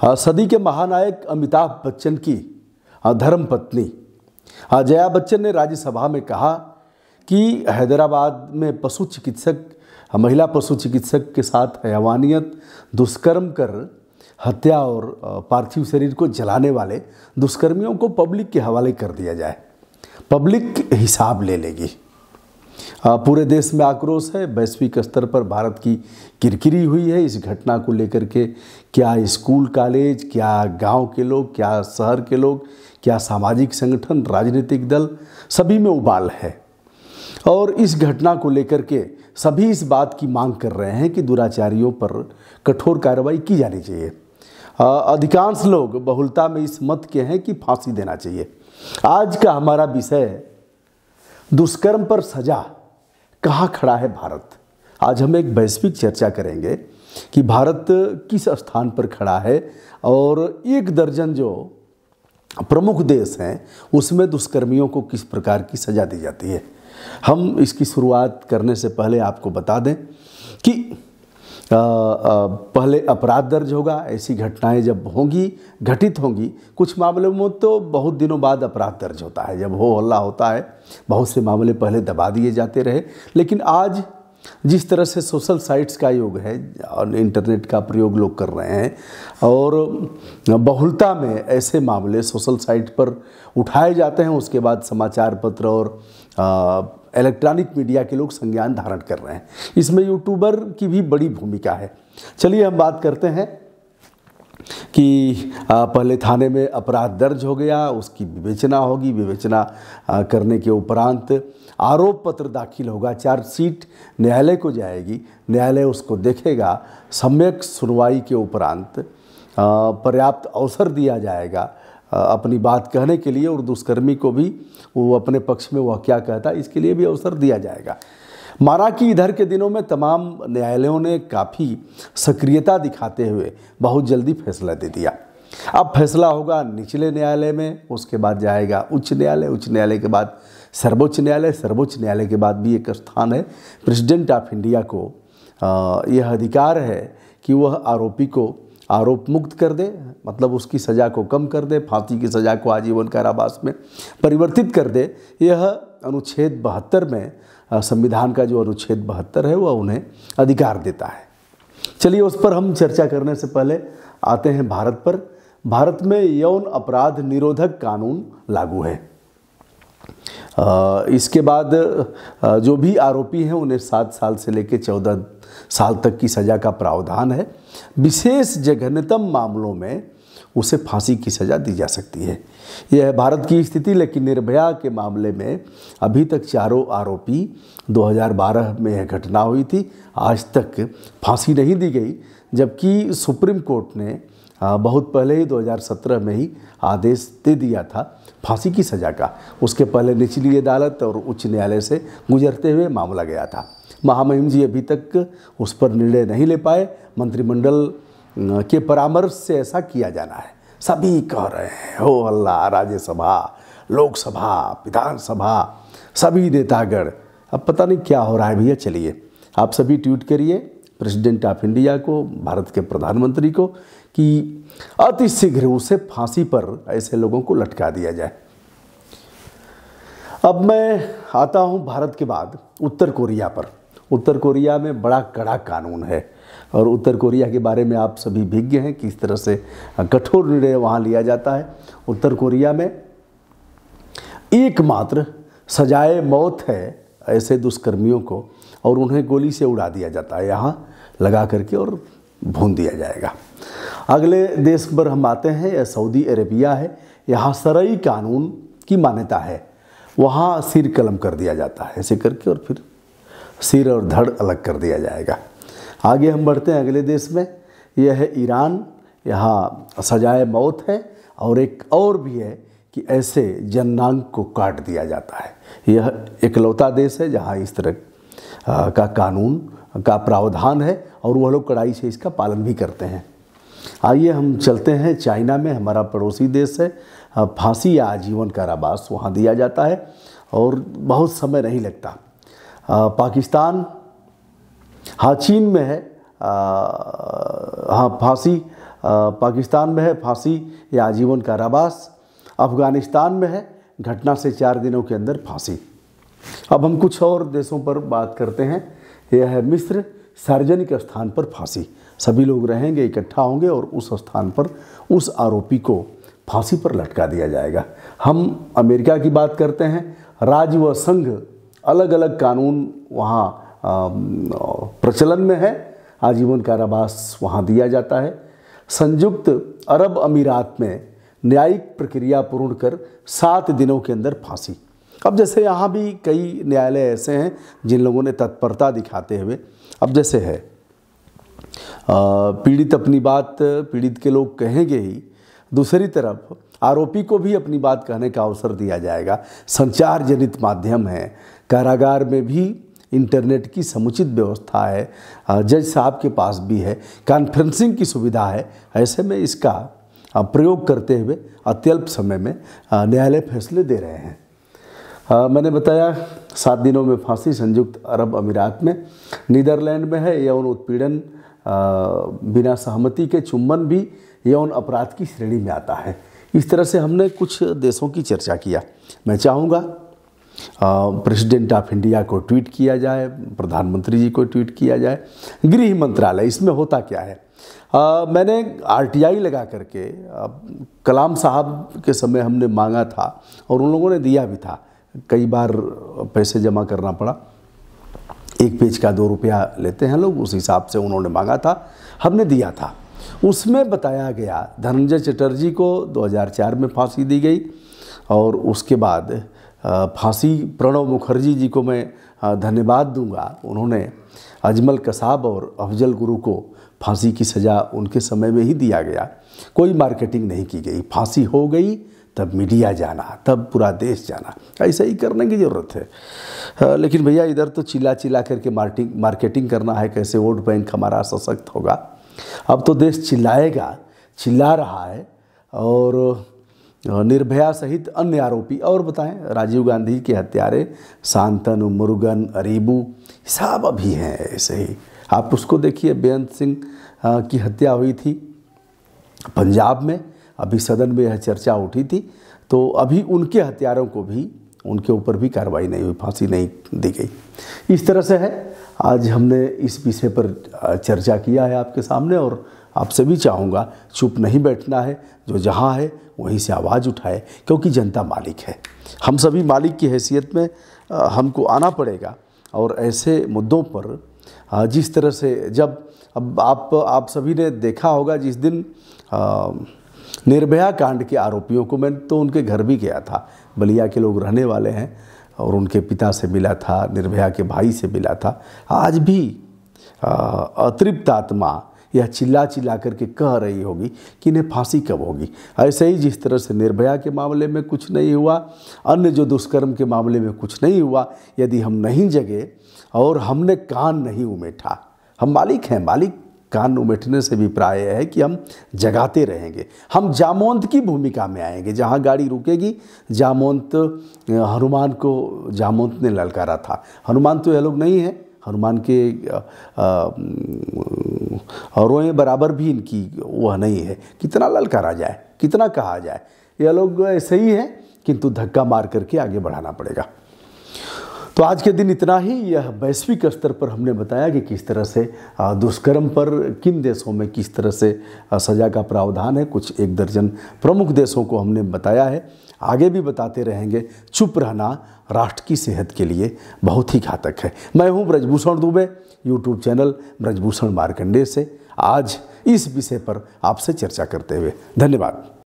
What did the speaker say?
सदी के महानायक अमिताभ बच्चन की धर्म पत्नी जया बच्चन ने राज्यसभा में कहा कि हैदराबाद में पशु चिकित्सक महिला पशु चिकित्सक के साथ हैवानियत दुष्कर्म कर हत्या और पार्थिव शरीर को जलाने वाले दुष्कर्मियों को पब्लिक के हवाले कर दिया जाए पब्लिक हिसाब ले लेगी पूरे देश में आक्रोश है वैश्विक स्तर पर भारत की किरकिरी हुई है इस घटना को लेकर के क्या स्कूल कॉलेज क्या गांव के लोग क्या शहर के लोग क्या सामाजिक संगठन राजनीतिक दल सभी में उबाल है और इस घटना को लेकर के सभी इस बात की मांग कर रहे हैं कि दुराचारियों पर कठोर कार्रवाई की जानी चाहिए अधिकांश लोग बहुलता में इस मत के हैं कि फांसी देना चाहिए आज का हमारा विषय दुष्कर्म पर सजा कहाँ खड़ा है भारत आज हम एक वैश्विक चर्चा करेंगे कि भारत किस स्थान पर खड़ा है और एक दर्जन जो प्रमुख देश हैं उसमें दुष्कर्मियों को किस प्रकार की सज़ा दी जाती है हम इसकी शुरुआत करने से पहले आपको बता दें कि आ, आ, पहले अपराध दर्ज होगा ऐसी घटनाएं जब होंगी घटित होंगी कुछ मामलों में तो बहुत दिनों बाद अपराध दर्ज होता है जब हो हल्ला होता है बहुत से मामले पहले दबा दिए जाते रहे लेकिन आज जिस तरह से सोशल साइट्स का योग है और इंटरनेट का प्रयोग लोग कर रहे हैं और बहुलता में ऐसे मामले सोशल साइट पर उठाए जाते हैं उसके बाद समाचार पत्र और इलेक्ट्रॉनिक मीडिया के लोग संज्ञान धारण कर रहे हैं इसमें यूट्यूबर की भी बड़ी भूमिका है चलिए हम बात करते हैं कि पहले थाने में अपराध दर्ज हो गया उसकी विवेचना होगी विवेचना करने के उपरांत आरोप पत्र दाखिल होगा चार्जशीट न्यायालय को जाएगी न्यायालय उसको देखेगा सम्यक सुनवाई के उपरांत पर्याप्त अवसर दिया जाएगा अपनी बात कहने के लिए और दुष्कर्मी को भी वो अपने पक्ष में वह क्या कहता है इसके लिए भी अवसर दिया जाएगा मारा कि इधर के दिनों में तमाम न्यायालयों ने काफ़ी सक्रियता दिखाते हुए बहुत जल्दी फैसला दे दिया अब फैसला होगा निचले न्यायालय में उसके बाद जाएगा उच्च न्यायालय उच्च न्यायालय के बाद सर्वोच्च न्यायालय सर्वोच्च न्यायालय के बाद भी एक स्थान है प्रेसिडेंट ऑफ इंडिया को यह अधिकार है कि वह आरोपी को आरोप मुक्त कर दे मतलब उसकी सज़ा को कम कर दे फांसी की सज़ा को आजीवन कारावास में परिवर्तित कर दे यह अनुच्छेद बहत्तर में संविधान का जो अनुच्छेद बहत्तर है वह उन्हें अधिकार देता है चलिए उस पर हम चर्चा करने से पहले आते हैं भारत पर भारत में यौन अपराध निरोधक कानून लागू है इसके बाद जो भी आरोपी हैं उन्हें सात साल से लेकर चौदह साल तक की सज़ा का प्रावधान है विशेष जघन्यतम मामलों में उसे फांसी की सज़ा दी जा सकती है यह भारत की स्थिति लेकिन निर्भया के मामले में अभी तक चारों आरोपी 2012 में यह घटना हुई थी आज तक फांसी नहीं दी गई जबकि सुप्रीम कोर्ट ने बहुत पहले ही 2017 में ही आदेश दे दिया था फांसी की सज़ा का उसके पहले निचली अदालत और उच्च न्यायालय से गुजरते हुए मामला गया था महामहिम जी अभी तक उस पर निर्णय नहीं ले पाए मंत्रिमंडल के परामर्श से ऐसा किया जाना है सभी कह रहे हैं हो अल्लाह राज्यसभा लोकसभा विधानसभा सभी नेतागण अब पता नहीं क्या हो रहा है भैया चलिए आप सभी ट्वीट करिए प्रेसिडेंट ऑफ इंडिया को भारत के प्रधानमंत्री को कि अति शीघ्र उसे फांसी पर ऐसे लोगों को लटका दिया जाए अब मैं आता हूं भारत के बाद उत्तर कोरिया पर उत्तर कोरिया में बड़ा कड़ा कानून है और उत्तर कोरिया के बारे में आप सभी भिज्ञ हैं किस तरह से कठोर निर्णय वहाँ लिया जाता है उत्तर कोरिया में एकमात्र सजाए मौत है ऐसे दुष्कर्मियों को और उन्हें गोली से उड़ा दिया जाता है यहाँ लगा करके और भून दिया जाएगा अगले देश पर हम आते हैं यह सऊदी अरेबिया है यहाँ सरई कानून की मान्यता है वहाँ सिर कलम कर दिया जाता है ऐसे करके और फिर सिर और धड़ अलग कर दिया जाएगा आगे हम बढ़ते हैं अगले देश में यह है ईरान यहाँ सजाए मौत है और एक और भी है कि ऐसे जननांग को काट दिया जाता है यह इकलौता देश है जहाँ इस तरह का कानून का प्रावधान है और वह लोग कड़ाई से इसका पालन भी करते हैं आइए हम चलते हैं चाइना में हमारा पड़ोसी देश है फांसी या आजीवन कारावास वहाँ दिया जाता है और बहुत समय नहीं लगता पाकिस्तान हाँ चीन में है आ, हाँ फांसी पाकिस्तान में है फांसी या आजीवन कारावास अफगानिस्तान में है घटना से चार दिनों के अंदर फांसी अब हम कुछ और देशों पर बात करते हैं यह है मिस्र सार्वजनिक स्थान पर फांसी सभी लोग रहेंगे इकट्ठा होंगे और उस स्थान पर उस आरोपी को फांसी पर लटका दिया जाएगा हम अमेरिका की बात करते हैं राज्य व संघ अलग अलग कानून वहाँ प्रचलन में है आजीवन कारावास वहाँ दिया जाता है संयुक्त अरब अमीरात में न्यायिक प्रक्रिया पूर्ण कर सात दिनों के अंदर फांसी अब जैसे यहाँ भी कई न्यायालय ऐसे हैं जिन लोगों ने तत्परता दिखाते हुए अब जैसे है पीड़ित अपनी बात पीड़ित के लोग कहेंगे ही दूसरी तरफ आरोपी को भी अपनी बात कहने का अवसर दिया जाएगा संचार जनित माध्यम है कारागार में भी इंटरनेट की समुचित व्यवस्था है जज साहब के पास भी है कॉन्फ्रेंसिंग की सुविधा है ऐसे में इसका प्रयोग करते हुए अत्यल्प समय में न्यायालय फैसले दे रहे हैं मैंने बताया सात दिनों में फांसी संयुक्त अरब अमीरात में नीदरलैंड में है यौन उत्पीड़न बिना सहमति के चुम्बन भी यौन अपराध की श्रेणी में आता है इस तरह से हमने कुछ देशों की चर्चा किया मैं चाहूँगा प्रेसिडेंट ऑफ इंडिया को ट्वीट किया जाए प्रधानमंत्री जी को ट्वीट किया जाए गृह मंत्रालय इसमें होता क्या है आ, मैंने आरटीआई लगा करके आ, कलाम साहब के समय हमने मांगा था और उन लोगों ने दिया भी था कई बार पैसे जमा करना पड़ा एक पेज का दो रुपया लेते हैं लोग उस हिसाब से उन्होंने मांगा था हमने दिया था उसमें बताया गया धनंजय चटर्जी को 2004 में फांसी दी गई और उसके बाद फांसी प्रणव मुखर्जी जी को मैं धन्यवाद दूंगा उन्होंने अजमल कसाब और अफजल गुरु को फांसी की सज़ा उनके समय में ही दिया गया कोई मार्केटिंग नहीं की गई फांसी हो गई तब मीडिया जाना तब पूरा देश जाना ऐसा ही करने की ज़रूरत है लेकिन भैया इधर तो चिल्ला चिल्ला करके मार्टिंग मार्केटिंग करना है कैसे वोट बैंक हमारा सशक्त होगा अब तो देश चिल्लाएगा चिल्ला रहा है और निर्भया सहित अन्य आरोपी और बताएं राजीव गांधी के हत्यारे शांतनु मुरुगन अरीबू सब अभी हैं ऐसे ही आप उसको देखिए बेअंत सिंह की हत्या हुई थी पंजाब में अभी सदन में यह चर्चा उठी थी तो अभी उनके हत्यारों को भी उनके ऊपर भी कार्रवाई नहीं हुई फांसी नहीं दी गई इस तरह से है आज हमने इस विषय पर चर्चा किया है आपके सामने और आपसे भी चाहूँगा चुप नहीं बैठना है जो जहाँ है वहीं से आवाज़ उठाए क्योंकि जनता मालिक है हम सभी मालिक की हैसियत में हमको आना पड़ेगा और ऐसे मुद्दों पर जिस तरह से जब अब आप आप सभी ने देखा होगा जिस दिन निर्भया कांड के आरोपियों को मैं तो उनके घर भी गया था बलिया के लोग रहने वाले हैं और उनके पिता से मिला था निर्भया के भाई से मिला था आज भी अतृप्त आत्मा यह चिल्ला चिल्ला करके कह रही होगी कि इन्हें फांसी कब होगी ऐसे ही जिस तरह से निर्भया के मामले में कुछ नहीं हुआ अन्य जो दुष्कर्म के मामले में कुछ नहीं हुआ यदि हम नहीं जगे और हमने कान नहीं उमेठा हम मालिक हैं मालिक कान उमेटने से भी प्राय है कि हम जगाते रहेंगे हम जामोंत की भूमिका में आएंगे जहाँ गाड़ी रुकेगी जामोंत हनुमान को जामोंत ने ललकारा था हनुमान तो यह लोग नहीं है हनुमान के रोएँ बराबर भी इनकी वह नहीं है कितना ललकारा जाए कितना कहा जाए ये लोग ऐसे ही हैं किंतु धक्का मार करके आगे बढ़ाना पड़ेगा तो आज के दिन इतना ही यह वैश्विक स्तर पर हमने बताया कि किस तरह से दुष्कर्म पर किन देशों में किस तरह से सज़ा का प्रावधान है कुछ एक दर्जन प्रमुख देशों को हमने बताया है आगे भी बताते रहेंगे चुप रहना राष्ट्र की सेहत के लिए बहुत ही घातक है मैं हूं ब्रजभूषण दुबे यूट्यूब चैनल ब्रजभूषण मार्कंडे से आज इस विषय पर आपसे चर्चा करते हुए धन्यवाद